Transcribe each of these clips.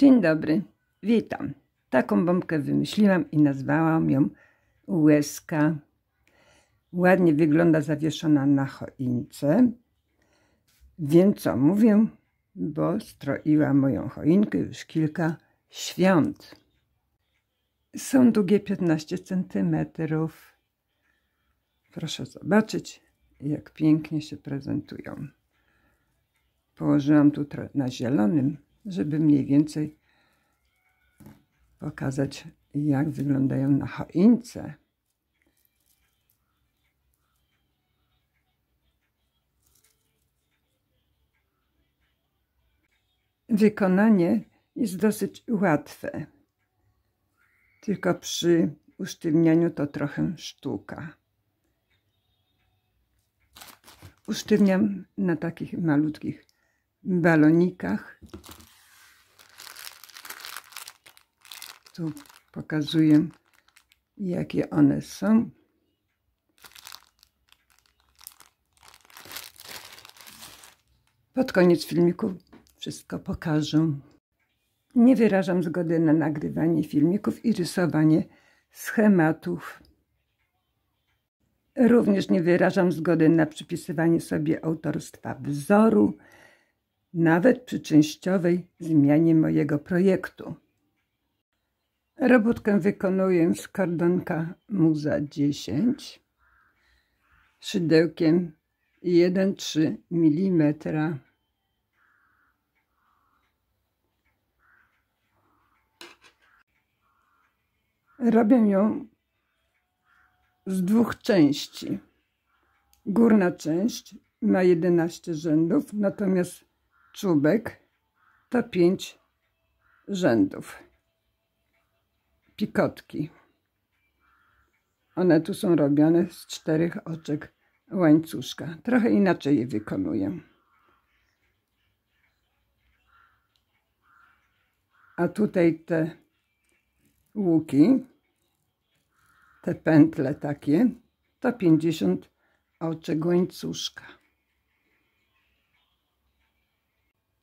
Dzień dobry, witam. Taką bombkę wymyśliłam i nazwałam ją łezka. Ładnie wygląda zawieszona na choince. Wiem co mówię, bo stroiła moją choinkę już kilka świąt. Są długie 15 cm. Proszę zobaczyć, jak pięknie się prezentują. Położyłam tu na zielonym żeby mniej więcej pokazać, jak wyglądają na choince. Wykonanie jest dosyć łatwe, tylko przy usztywnianiu to trochę sztuka. Usztywniam na takich malutkich balonikach prostu pokazuję, jakie one są. Pod koniec filmiku wszystko pokażę. Nie wyrażam zgody na nagrywanie filmików i rysowanie schematów. Również nie wyrażam zgody na przypisywanie sobie autorstwa wzoru, nawet przy częściowej zmianie mojego projektu. Robotkę wykonuję z kardonka Muza 10 szydełkiem 1-3 mm. Robię ją z dwóch części. Górna część ma 11 rzędów, natomiast czubek to 5 rzędów pikotki. One tu są robione z czterech oczek łańcuszka. Trochę inaczej je wykonuję. A tutaj te łuki, te pętle takie, to 50 oczek łańcuszka.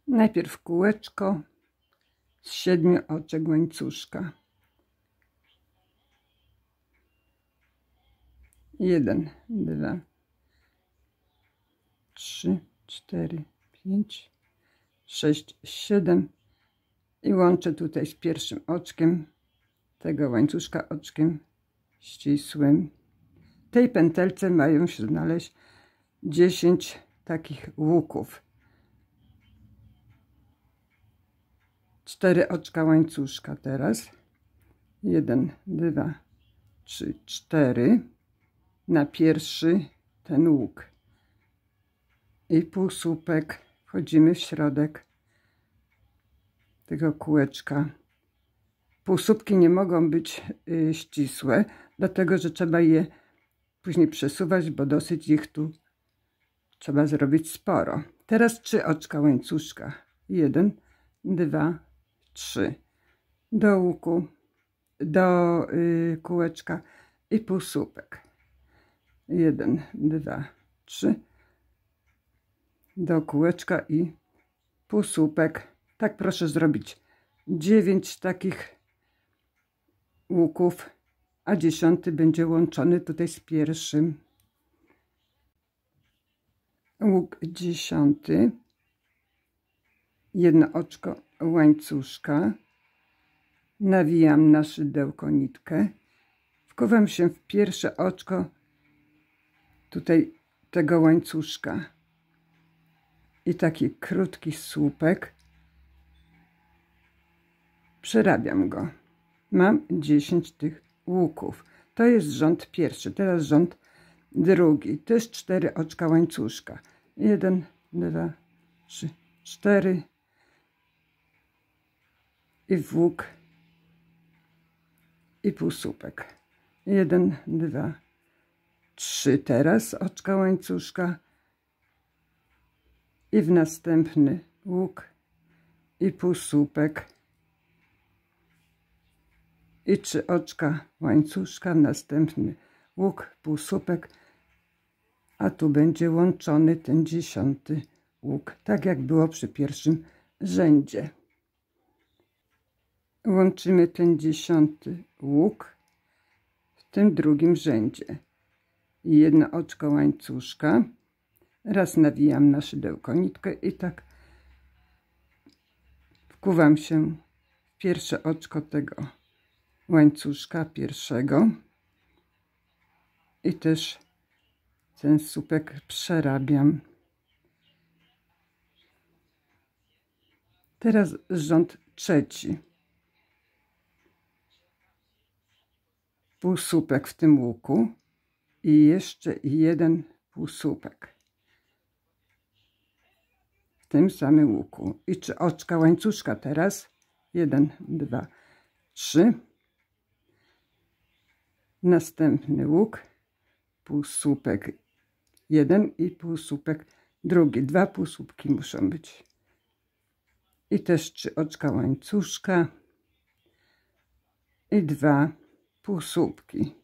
Najpierw kółeczko z siedmiu oczek łańcuszka. 1, 2, 3, 4, 5, 6, 7 i łączę tutaj z pierwszym oczkiem tego łańcuszka oczkiem ścisłym. W tej pętelce mają się znaleźć 10 takich łuków. 4 oczka łańcuszka teraz. 1, 2, 3, 4 na pierwszy ten łuk i półsłupek wchodzimy w środek tego kółeczka półsłupki nie mogą być y, ścisłe dlatego, że trzeba je później przesuwać, bo dosyć ich tu trzeba zrobić sporo teraz trzy oczka łańcuszka jeden, dwa, trzy do łuku do y, kółeczka i półsłupek 1, 2, 3 do kółeczka i półsłupek. Tak proszę zrobić 9 takich łuków, a dziesiąty będzie łączony tutaj z pierwszym. Łuk dziesiąty, jedno oczko łańcuszka, nawijam na szydełko nitkę, wkuwam się w pierwsze oczko tutaj tego łańcuszka i taki krótki słupek przerabiam go mam 10 tych łuków to jest rząd pierwszy teraz rząd drugi też cztery oczka łańcuszka 1, 2, 3, 4 i włók łuk i półsłupek 1, 2, trzy teraz oczka łańcuszka i w następny łuk i półsłupek i trzy oczka łańcuszka w następny łuk półsłupek a tu będzie łączony ten dziesiąty łuk tak jak było przy pierwszym rzędzie łączymy ten dziesiąty łuk w tym drugim rzędzie i jedno oczko łańcuszka. Raz nawijam na szydełko nitkę i tak wkuwam się w pierwsze oczko tego łańcuszka pierwszego i też ten słupek przerabiam. Teraz rząd trzeci. Półsłupek w tym łuku i jeszcze jeden półsłupek w tym samym łuku i czy oczka łańcuszka teraz jeden, dwa, trzy następny łuk półsłupek jeden i półsłupek drugi, dwa półsłupki muszą być i też trzy oczka łańcuszka i dwa półsłupki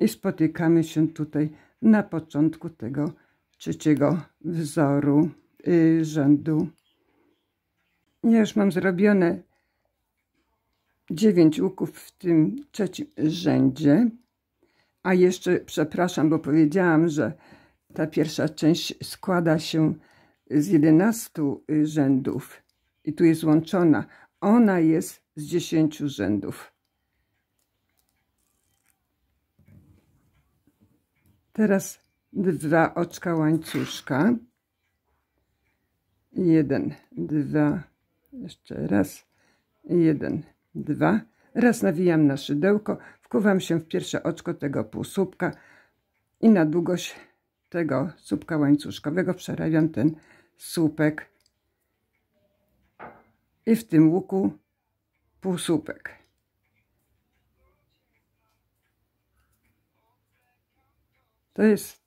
i spotykamy się tutaj na początku tego trzeciego wzoru y, rzędu. Ja już mam zrobione 9 łuków w tym trzecim rzędzie. A jeszcze przepraszam, bo powiedziałam, że ta pierwsza część składa się z 11 rzędów i tu jest łączona. Ona jest z 10 rzędów. Teraz dwa oczka łańcuszka. Jeden, dwa, jeszcze raz. Jeden, dwa. Raz nawijam na szydełko, wkuwam się w pierwsze oczko tego półsłupka i na długość tego słupka łańcuszkowego przerabiam ten słupek i w tym łuku półsłupek. To jest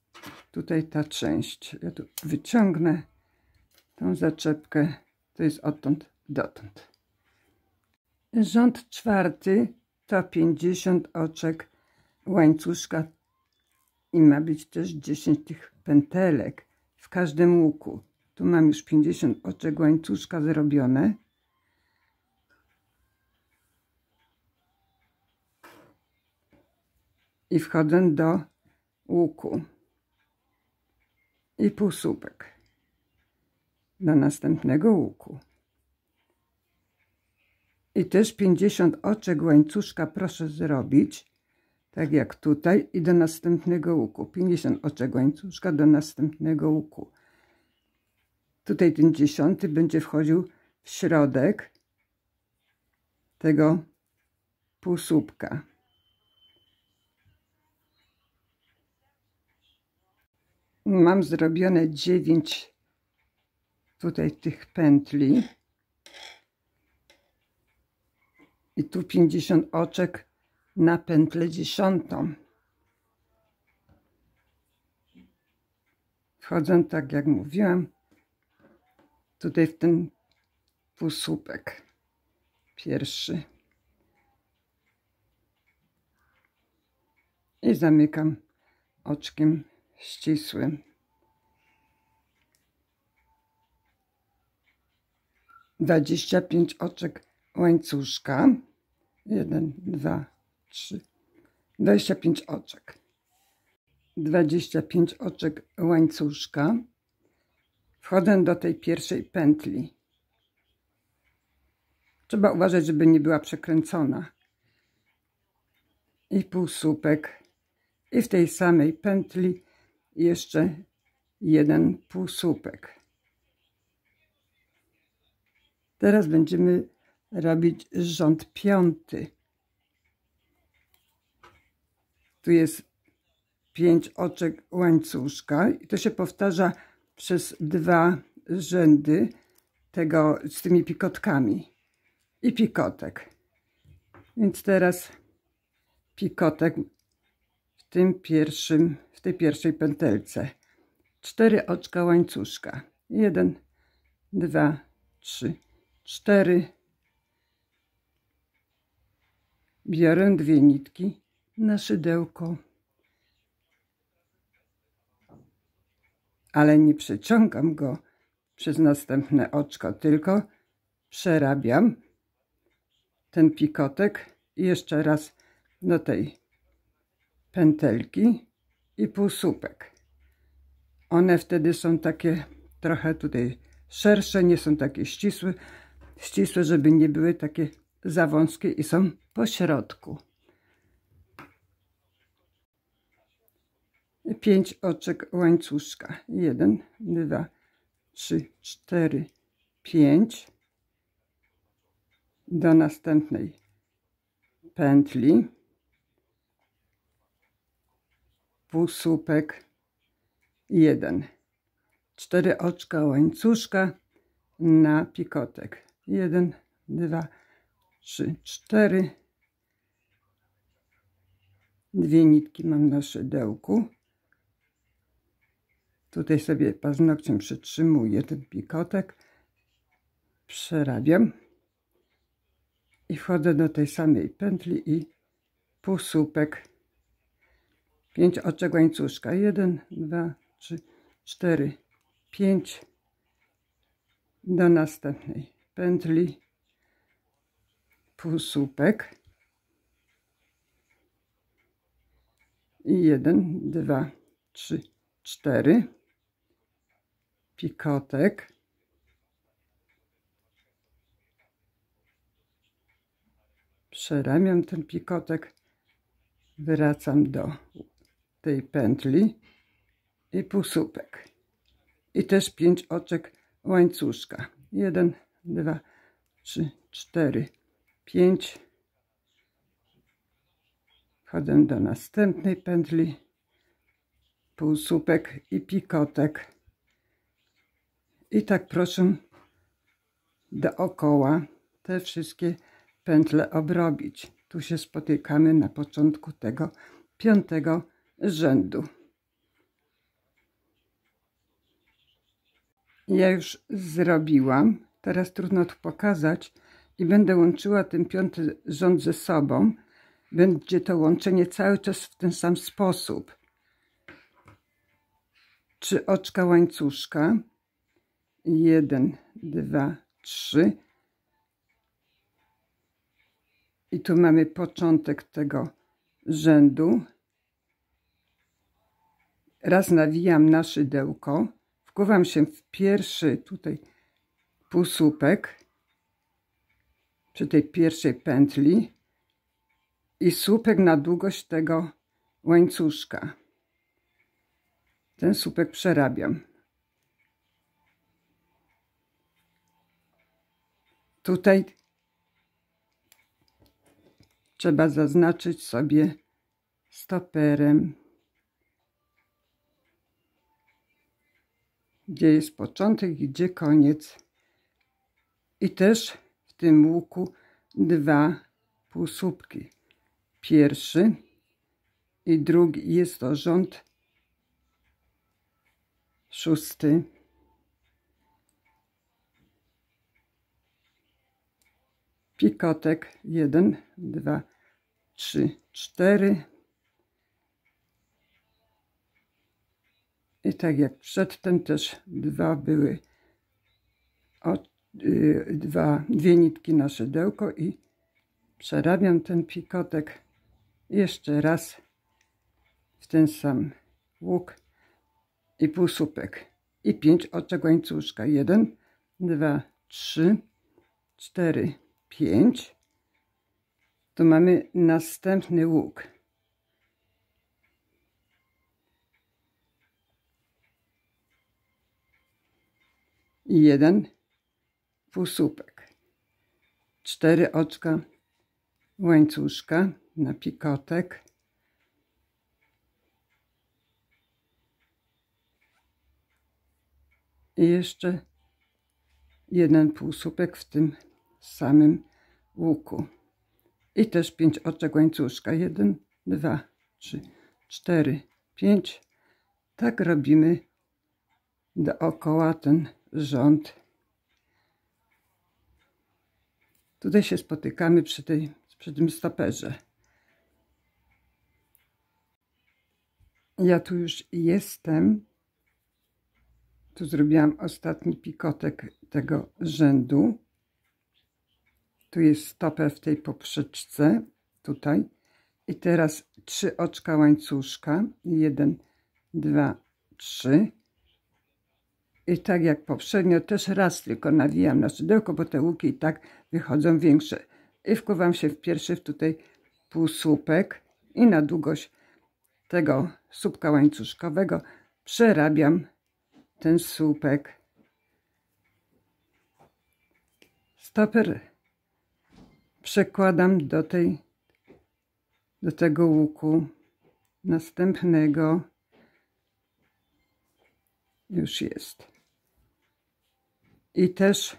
tutaj ta część. Ja tu wyciągnę tą zaczepkę. To jest odtąd dotąd. Rząd czwarty to 50 oczek łańcuszka i ma być też 10 tych pętelek w każdym łuku. Tu mam już 50 oczek łańcuszka zrobione. I wchodzę do łuku i półsłupek do następnego łuku. I też 50 oczek łańcuszka proszę zrobić, tak jak tutaj, i do następnego łuku. 50 oczek łańcuszka do następnego łuku. Tutaj ten dziesiąty będzie wchodził w środek tego półsłupka. mam zrobione 9 tutaj tych pętli i tu 50 oczek na pętlę dziesiątą wchodzę tak jak mówiłam tutaj w ten półsłupek pierwszy i zamykam oczkiem ścisłym 25 oczek łańcuszka. 1, 2, 3, 25 oczek. 25 oczek łańcuszka. Wchodzę do tej pierwszej pętli. Trzeba uważać, żeby nie była przekręcona. I półsłupek. I w tej samej pętli jeszcze jeden półsłupek. Teraz będziemy robić rząd piąty. Tu jest pięć oczek łańcuszka i to się powtarza przez dwa rzędy tego z tymi pikotkami i pikotek. Więc teraz pikotek w tym pierwszym, w tej pierwszej pętelce. Cztery oczka łańcuszka. Jeden, dwa, trzy, 4 biorę dwie nitki na szydełko ale nie przeciągam go przez następne oczko tylko przerabiam ten pikotek jeszcze raz do tej pętelki i półsłupek one wtedy są takie trochę tutaj szersze, nie są takie ścisłe ścisłe, żeby nie były takie za wąskie i są po środku. Pięć oczek łańcuszka. Jeden, dwa, trzy, cztery, pięć. Do następnej pętli. Półsłupek jeden. Cztery oczka łańcuszka na pikotek jeden, dwa, trzy, cztery. Dwie nitki mam na szydełku. Tutaj sobie paznokciem przytrzymuję ten pikotek. Przerabiam. I wchodzę do tej samej pętli i półsłupek. pięć oczek łańcuszka. jeden, dwa, trzy, cztery, pięć do następnej pętli półsłupek i jeden, dwa, trzy, cztery pikotek przeramiam ten pikotek wracam do tej pętli i półsłupek i też pięć oczek łańcuszka jeden dwa, trzy, cztery, pięć. Wchodzę do następnej pętli. Półsłupek i pikotek. I tak proszę dookoła te wszystkie pętle obrobić. Tu się spotykamy na początku tego piątego rzędu. Ja już zrobiłam teraz trudno tu pokazać i będę łączyła ten piąty rząd ze sobą. Będzie to łączenie cały czas w ten sam sposób. Czy oczka łańcuszka. Jeden, dwa, trzy. I tu mamy początek tego rzędu. Raz nawijam na szydełko, wkuwam się w pierwszy tutaj półsłupek przy tej pierwszej pętli i słupek na długość tego łańcuszka. Ten słupek przerabiam. Tutaj trzeba zaznaczyć sobie stoperem, gdzie jest początek i gdzie koniec i też w tym łuku dwa półsłupki. Pierwszy i drugi jest to rząd szósty. Pikotek jeden, dwa, trzy, cztery. I tak jak przedtem też dwa były od Y, dwa, dwie nitki na szydełko i przerabiam ten pikotek jeszcze raz w ten sam łuk i półsłupek i pięć oczek łańcuszka jeden, dwa, trzy, cztery, pięć. tu mamy następny łuk jeden półsłupek, cztery oczka łańcuszka na pikotek, i jeszcze jeden półsłupek w tym samym łuku i też pięć oczek łańcuszka jeden, dwa, trzy, cztery, pięć. tak robimy dookoła ten rząd Tutaj się spotykamy przy, tej, przy tym stoperze. Ja tu już jestem. Tu zrobiłam ostatni pikotek tego rzędu. Tu jest stopę w tej poprzeczce, tutaj. I teraz trzy oczka łańcuszka. Jeden, dwa, trzy. I tak jak poprzednio, też raz tylko nawijam na szydełko, bo te łuki i tak wychodzą większe. I wkuwam się w pierwszy tutaj półsłupek i na długość tego słupka łańcuszkowego przerabiam ten słupek. Stoper przekładam do tej do tego łuku następnego już jest. I też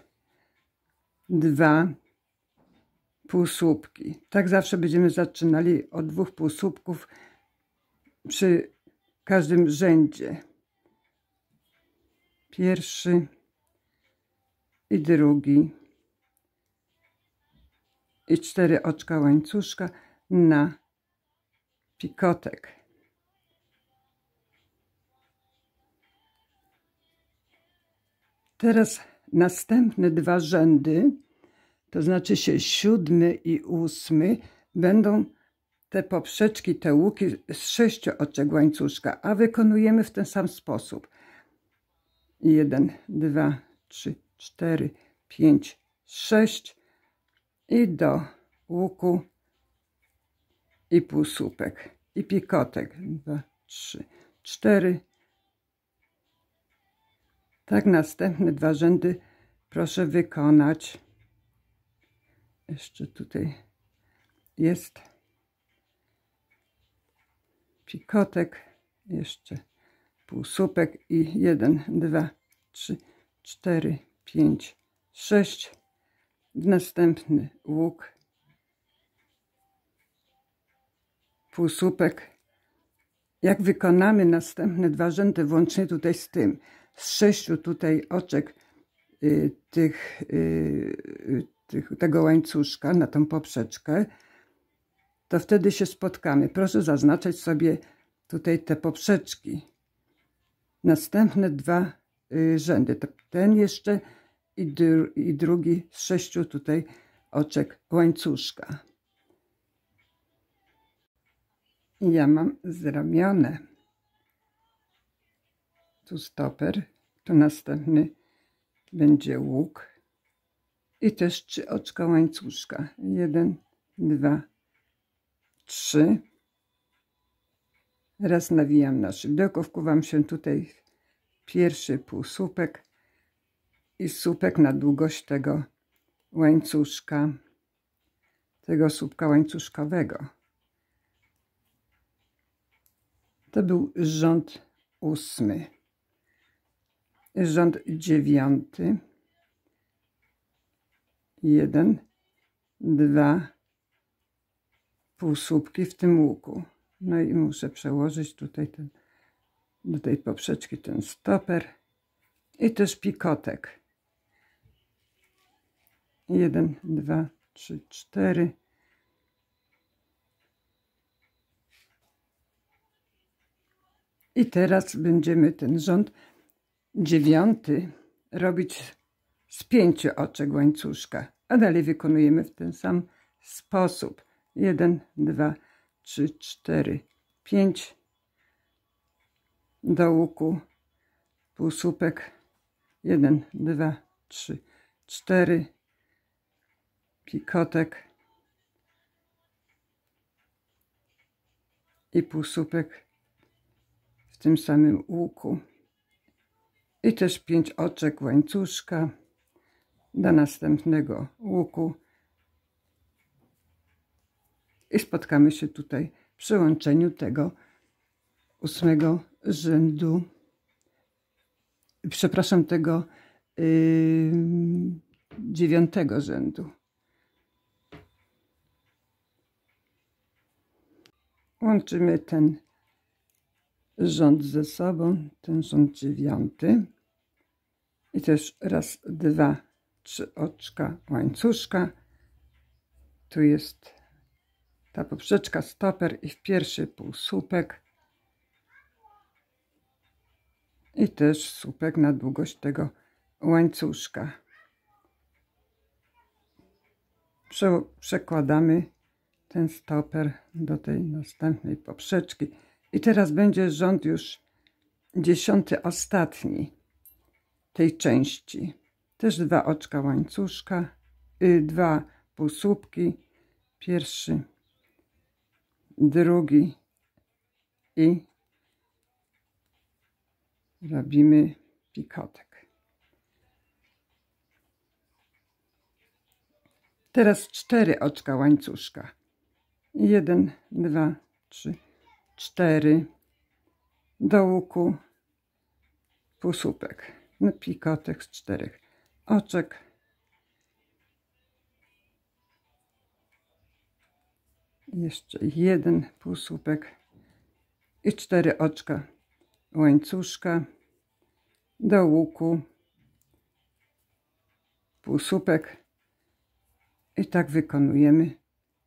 dwa półsłupki. Tak zawsze będziemy zaczynali od dwóch półsłupków przy każdym rzędzie. Pierwszy i drugi i cztery oczka łańcuszka na pikotek. Teraz następne dwa rzędy, to znaczy się siódmy i ósmy, będą te poprzeczki, te łuki z sześciu oczek łańcuszka, a wykonujemy w ten sam sposób. 1, 2, 3, 4, 5, 6 i do łuku i półsłupek i pikotek 2, 3, 4, tak, następne dwa rzędy proszę wykonać. Jeszcze tutaj jest pikotek, jeszcze półsłupek i jeden, dwa, trzy, cztery, pięć, sześć. Następny łuk, półsłupek. Jak wykonamy następne dwa rzędy, włącznie tutaj z tym, z sześciu tutaj oczek y, tych, y, y, tych, tego łańcuszka na tą poprzeczkę, to wtedy się spotkamy. Proszę zaznaczać sobie tutaj te poprzeczki. Następne dwa rzędy. Ten jeszcze i, i drugi z sześciu tutaj oczek łańcuszka. Ja mam zrobione tu stoper, tu następny będzie łuk i też trzy oczka łańcuszka. Jeden, dwa, trzy. Raz nawijam na szydełko, wkuwam się tutaj pierwszy półsłupek i słupek na długość tego łańcuszka, tego słupka łańcuszkowego. To był rząd ósmy rząd dziewiąty, jeden, dwa półsłupki w tym łuku. No i muszę przełożyć tutaj ten, do tej poprzeczki ten stoper i też pikotek. jeden, dwa, trzy, cztery. I teraz będziemy ten rząd dziewiąty robić z pięciu oczek łańcuszka, a dalej wykonujemy w ten sam sposób. jeden, dwa, trzy, cztery, pięć do łuku półsłupek jeden, dwa, trzy, cztery pikotek i półsłupek w tym samym łuku i też pięć oczek łańcuszka do następnego łuku i spotkamy się tutaj przy łączeniu tego ósmego rzędu przepraszam tego yy, dziewiątego rzędu łączymy ten rząd ze sobą, ten rząd dziewiąty. I też raz, dwa, trzy oczka łańcuszka. Tu jest ta poprzeczka stoper i w pierwszy półsłupek. I też słupek na długość tego łańcuszka. przekładamy ten stoper do tej następnej poprzeczki. I teraz będzie rząd już dziesiąty, ostatni tej części. Też dwa oczka łańcuszka, y, dwa półsłupki, pierwszy, drugi i robimy pikotek. Teraz cztery oczka łańcuszka. Jeden, dwa, trzy, cztery do łuku półsłupek, no, pikotek z czterech oczek. Jeszcze jeden półsłupek i cztery oczka łańcuszka do łuku półsłupek i tak wykonujemy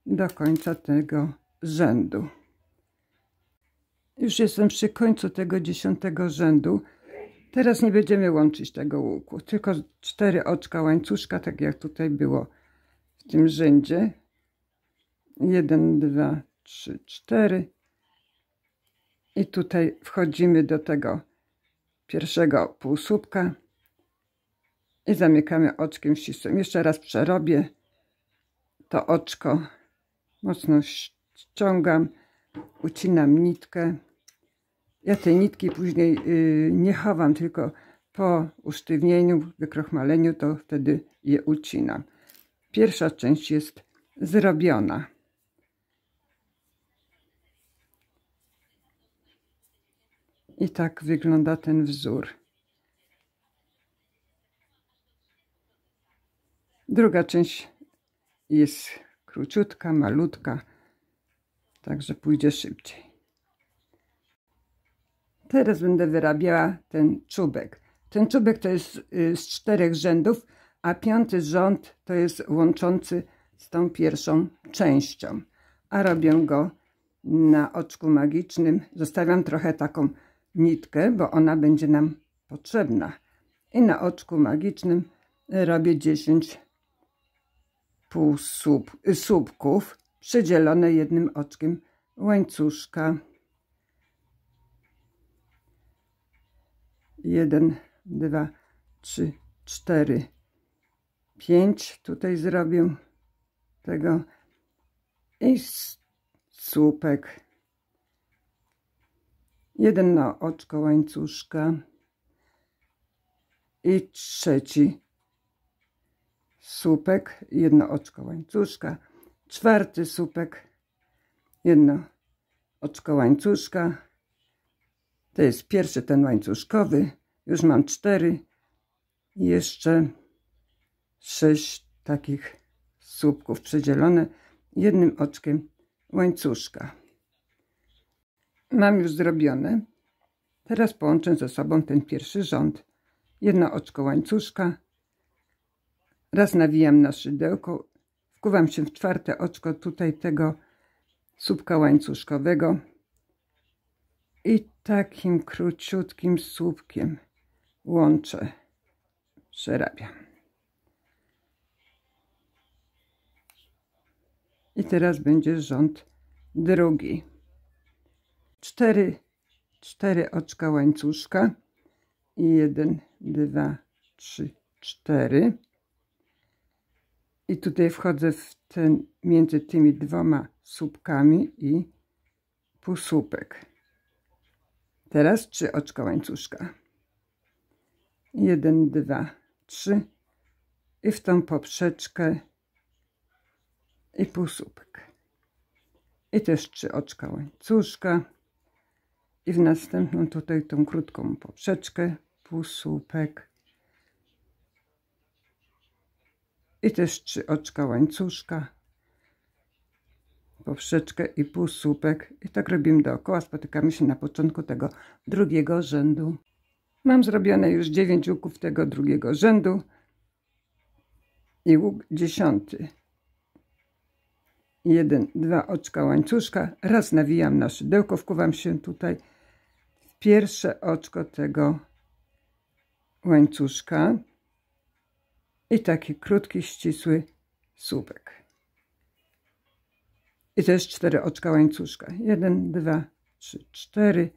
do końca tego rzędu. Już jestem przy końcu tego dziesiątego rzędu. Teraz nie będziemy łączyć tego łuku, tylko cztery oczka łańcuszka, tak jak tutaj było w tym rzędzie. Jeden, dwa, trzy, cztery. I tutaj wchodzimy do tego pierwszego półsłupka i zamykamy oczkiem ścisłym. Jeszcze raz przerobię to oczko, mocno ściągam ucinam nitkę. Ja tej nitki później y, nie chowam, tylko po usztywnieniu, wykrochmaleniu, to wtedy je ucinam. Pierwsza część jest zrobiona. I tak wygląda ten wzór. Druga część jest króciutka, malutka. Także pójdzie szybciej. Teraz będę wyrabiała ten czubek. Ten czubek to jest y, z czterech rzędów, a piąty rząd to jest łączący z tą pierwszą częścią. A robię go na oczku magicznym. Zostawiam trochę taką nitkę, bo ona będzie nam potrzebna. I na oczku magicznym robię 10 półsłupków. Y, przydzielone jednym oczkiem łańcuszka. Jeden, dwa, trzy, cztery, pięć. Tutaj zrobię tego i słupek. Jeden na oczko łańcuszka i trzeci słupek, jedno oczko łańcuszka czwarty słupek, jedno oczko łańcuszka, to jest pierwszy ten łańcuszkowy, już mam cztery i jeszcze sześć takich słupków przedzielone jednym oczkiem łańcuszka. Mam już zrobione. Teraz połączę ze sobą ten pierwszy rząd. Jedno oczko łańcuszka. Raz nawijam na szydełko wkuwam się w czwarte oczko tutaj tego słupka łańcuszkowego i takim króciutkim słupkiem łączę, przerabiam. I teraz będzie rząd drugi. Cztery, cztery oczka łańcuszka i jeden, dwa, trzy, cztery i tutaj wchodzę w ten, między tymi dwoma słupkami i półsłupek. Teraz trzy oczka łańcuszka. Jeden, dwa, trzy i w tą poprzeczkę i półsłupek. I też trzy oczka łańcuszka i w następną tutaj tą krótką poprzeczkę, półsłupek i też trzy oczka łańcuszka, powszeczkę i półsłupek i tak robimy dookoła, spotykamy się na początku tego drugiego rzędu. Mam zrobione już 9 łuków tego drugiego rzędu i łuk dziesiąty. Jeden, dwa oczka łańcuszka, raz nawijam na szydełko, wkuwam się tutaj w pierwsze oczko tego łańcuszka, i taki krótki, ścisły słupek. I też cztery oczka łańcuszka. Jeden, dwa, trzy, cztery.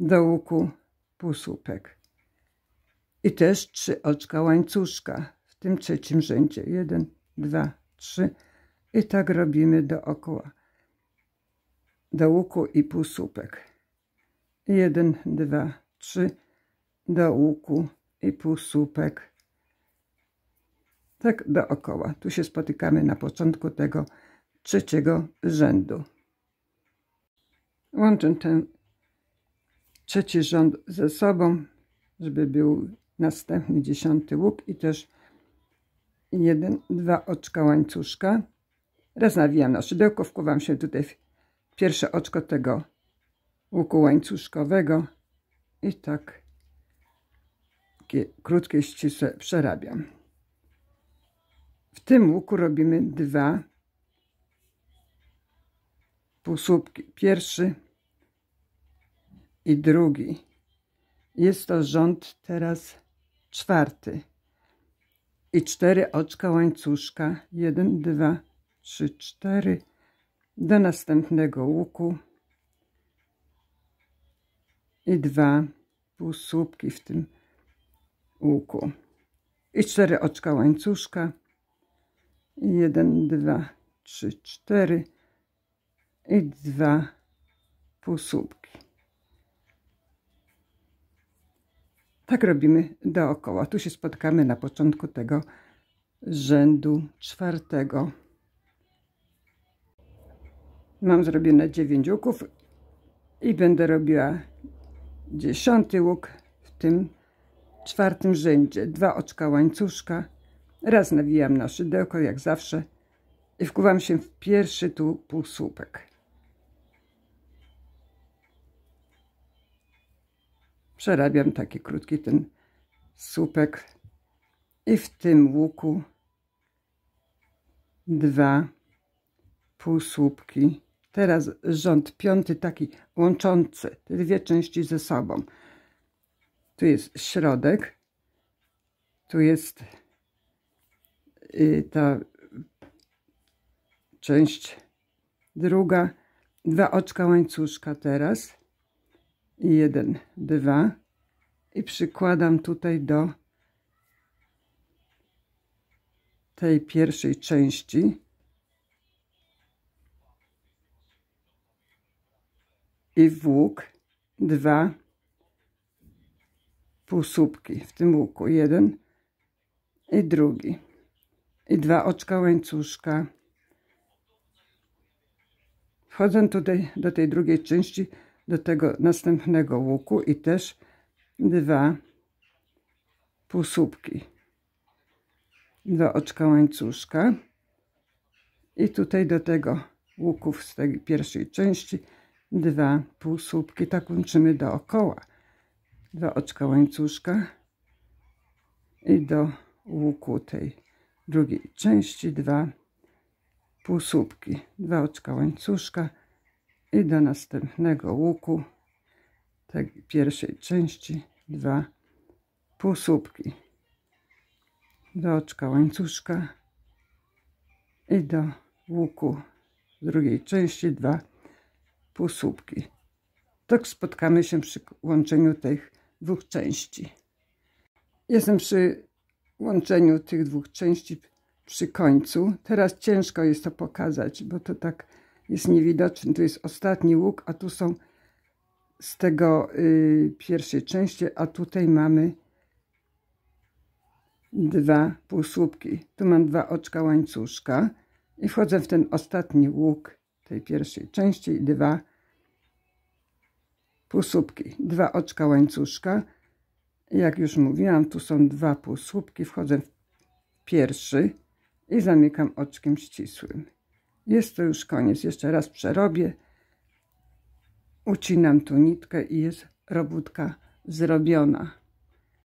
Do łuku półsłupek. I też trzy oczka łańcuszka w tym trzecim rzędzie. Jeden, dwa, trzy. I tak robimy dookoła. Do łuku i półsłupek. Jeden, dwa, trzy. Do łuku i półsłupek tak dookoła. Tu się spotykamy na początku tego trzeciego rzędu. Łączę ten trzeci rząd ze sobą, żeby był następny dziesiąty łuk i też jeden, dwa oczka łańcuszka. Raz nawijam na szydełko, wkuwam się tutaj w pierwsze oczko tego łuku łańcuszkowego i tak krótkie, ścisłe przerabiam. W tym łuku robimy dwa półsłupki. Pierwszy i drugi. Jest to rząd teraz czwarty. I cztery oczka łańcuszka. Jeden, dwa, trzy, cztery. Do następnego łuku. I dwa półsłupki w tym łuku. I cztery oczka łańcuszka. 1, 2, 3, 4 i 2 półsłupki. Tak robimy dookoła. Tu się spotkamy na początku tego rzędu czwartego. Mam zrobione 9 łuków i będę robiła 10 łuk w tym czwartym rzędzie. Dwa oczka łańcuszka Raz nawijam na szydełko, jak zawsze, i wkuwam się w pierwszy tu półsłupek. Przerabiam taki krótki ten słupek i w tym łuku dwa półsłupki. Teraz rząd piąty, taki łączący te dwie części ze sobą. Tu jest środek, tu jest Y, ta część druga, dwa oczka łańcuszka teraz i jeden, dwa i przykładam tutaj do tej pierwszej części i w łuk dwa półsłupki w tym łuku jeden i drugi i dwa oczka łańcuszka. Wchodzę tutaj do tej drugiej części, do tego następnego łuku i też dwa półsłupki. Dwa oczka łańcuszka. I tutaj do tego łuków z tej pierwszej części dwa półsłupki. Tak łączymy dookoła. Dwa oczka łańcuszka i do łuku tej drugiej części dwa półsłupki, dwa oczka łańcuszka i do następnego łuku tej pierwszej części dwa półsłupki do oczka łańcuszka i do łuku drugiej części dwa półsłupki. Tak spotkamy się przy łączeniu tych dwóch części. Jestem przy łączeniu tych dwóch części przy końcu. Teraz ciężko jest to pokazać, bo to tak jest niewidoczny. Tu jest ostatni łuk, a tu są z tego y, pierwszej części, a tutaj mamy dwa półsłupki. Tu mam dwa oczka łańcuszka i wchodzę w ten ostatni łuk tej pierwszej części i dwa półsłupki. Dwa oczka łańcuszka jak już mówiłam, tu są dwa półsłupki. Wchodzę w pierwszy i zamykam oczkiem ścisłym. Jest to już koniec. Jeszcze raz przerobię. Ucinam tu nitkę i jest robótka zrobiona.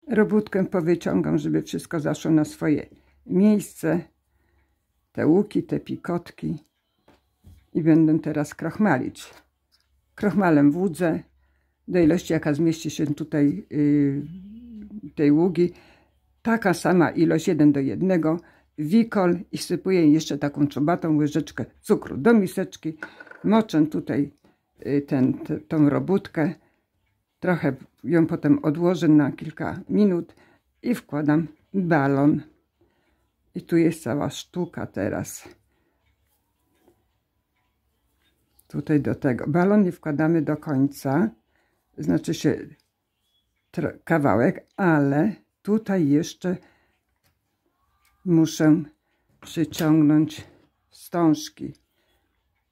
Robótkę powyciągam, żeby wszystko zaszło na swoje miejsce. Te łuki, te pikotki. I będę teraz krochmalić. Krochmalem wódzę do ilości, jaka zmieści się tutaj yy, tej ługi, taka sama ilość, jeden do jednego wikol i sypuję jeszcze taką czubatą łyżeczkę cukru do miseczki. Moczę tutaj y, ten, t, tą robótkę, trochę ją potem odłożę na kilka minut i wkładam balon. I tu jest cała sztuka teraz. Tutaj do tego. Balon nie wkładamy do końca, znaczy się kawałek, ale tutaj jeszcze muszę przyciągnąć wstążki.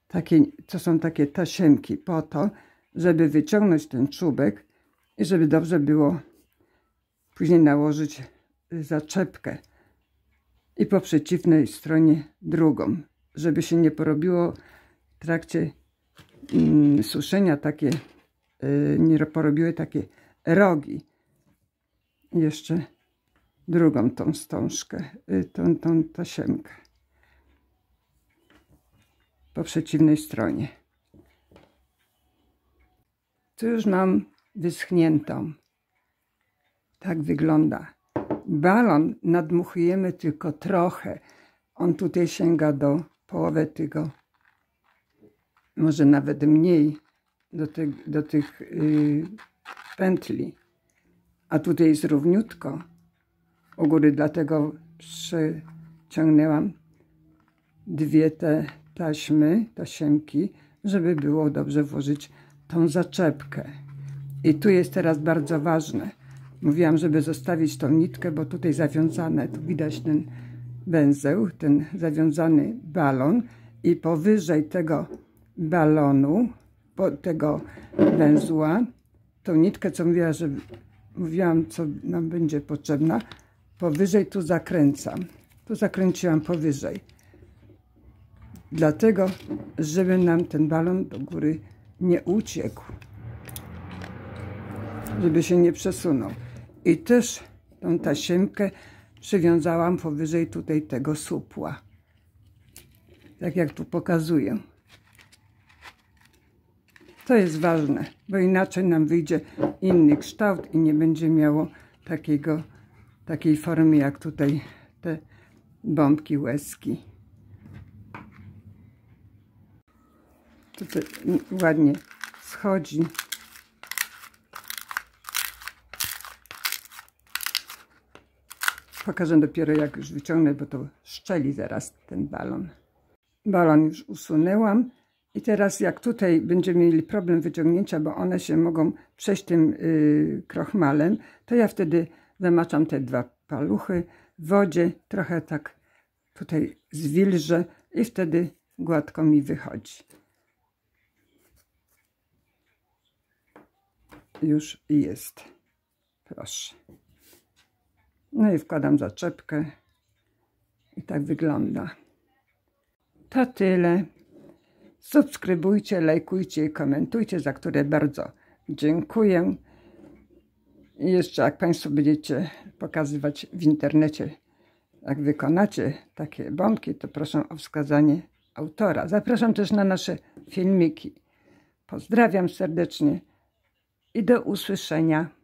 Takie, to są takie tasiemki po to, żeby wyciągnąć ten czubek i żeby dobrze było później nałożyć y, zaczepkę i po przeciwnej stronie drugą, żeby się nie porobiło w trakcie mm, suszenia takie, y, nie porobiły takie rogi. Jeszcze drugą tą wstążkę, y, tą, tą tasiemkę. Po przeciwnej stronie. Tu już mam wyschniętą. Tak wygląda. Balon nadmuchujemy tylko trochę. On tutaj sięga do połowy tego, może nawet mniej, do, tych do tych yy, pętli, a tutaj jest równiutko u góry, dlatego przyciągnęłam dwie te taśmy, tasiemki, żeby było dobrze włożyć tą zaczepkę. I tu jest teraz bardzo ważne. Mówiłam, żeby zostawić tą nitkę, bo tutaj zawiązane, tu widać ten węzeł, ten zawiązany balon i powyżej tego balonu, tego węzła tą nitkę, co mówiła, że mówiłam, co nam będzie potrzebna, powyżej tu zakręcam. Tu zakręciłam powyżej. Dlatego, żeby nam ten balon do góry nie uciekł. Żeby się nie przesunął. I też tą tasiemkę przywiązałam powyżej tutaj tego supła. Tak jak tu pokazuję. To jest ważne, bo inaczej nam wyjdzie inny kształt i nie będzie miało takiego, takiej formy jak tutaj te bombki łezki. Tutaj ładnie schodzi. Pokażę dopiero jak już wyciągnę, bo to szczeli zaraz ten balon. Balon już usunęłam. I teraz jak tutaj będziemy mieli problem wyciągnięcia, bo one się mogą przejść tym y, krochmalem, to ja wtedy zamaczam te dwa paluchy w wodzie, trochę tak tutaj zwilżę i wtedy gładko mi wychodzi. Już jest. Proszę. No i wkładam zaczepkę. I tak wygląda. To tyle. Subskrybujcie, lajkujcie i komentujcie, za które bardzo dziękuję. I jeszcze jak Państwo będziecie pokazywać w internecie, jak wykonacie takie bombki, to proszę o wskazanie autora. Zapraszam też na nasze filmiki. Pozdrawiam serdecznie i do usłyszenia.